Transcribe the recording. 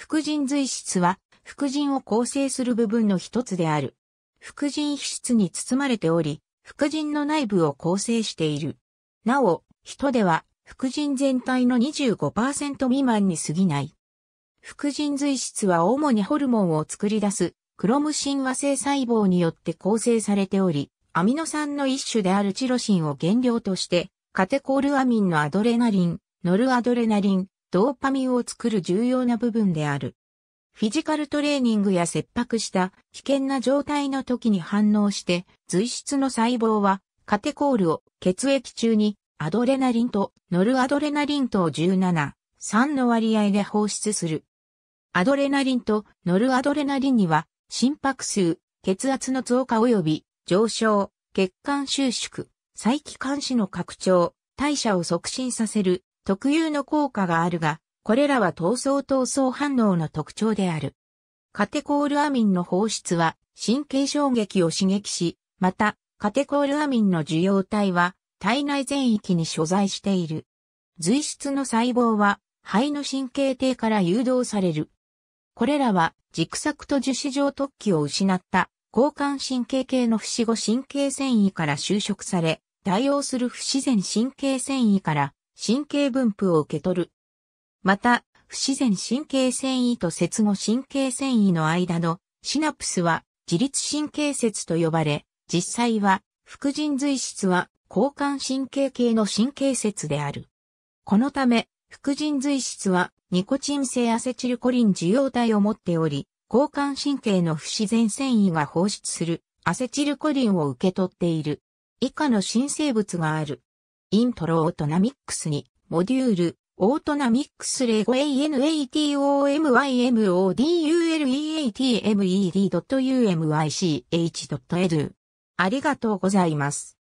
副腎髄質は、副腎を構成する部分の一つである。副腎皮質に包まれており、副腎の内部を構成している。なお、人では、副腎全体の25%未満に過ぎない。副腎髄質は主にホルモンを作り出す、クロムシン和性細胞によって構成されており、アミノ酸の一種であるチロシンを原料として、カテコールアミンのアドレナリン、ノルアドレナリン、ドーパミンを作る重要な部分である。フィジカルトレーニングや切迫した危険な状態の時に反応して髄質の細胞はカテコールを血液中にアドレナリンとノルアドレナリンと17、3の割合で放出する。アドレナリンとノルアドレナリンには心拍数、血圧の増加及び上昇、血管収縮、再帰関視の拡張、代謝を促進させる特有の効果があるが、これらは闘争闘争反応の特徴である。カテコールアミンの放出は神経衝撃を刺激し、また、カテコールアミンの受容体は体内全域に所在している。髄質の細胞は肺の神経体から誘導される。これらは軸索と樹脂状突起を失った交換神経系の不死後神経繊維から収縮され、対応する不自然神経繊維から神経分布を受け取る。また、不自然神経繊維と接後神経繊維の間のシナプスは自律神経節と呼ばれ、実際は副腎髄質は交感神経系の神経節である。このため、副腎髄質はニコチン性アセチルコリン受容体を持っており、交感神経の不自然繊維が放出するアセチルコリンを受け取っている。以下の新生物がある。イントロオートナミックスに、モデュール、オートナミックスレゴ a n a t o m y m o d u l e a t m e d u m y c h e u ありがとうございます。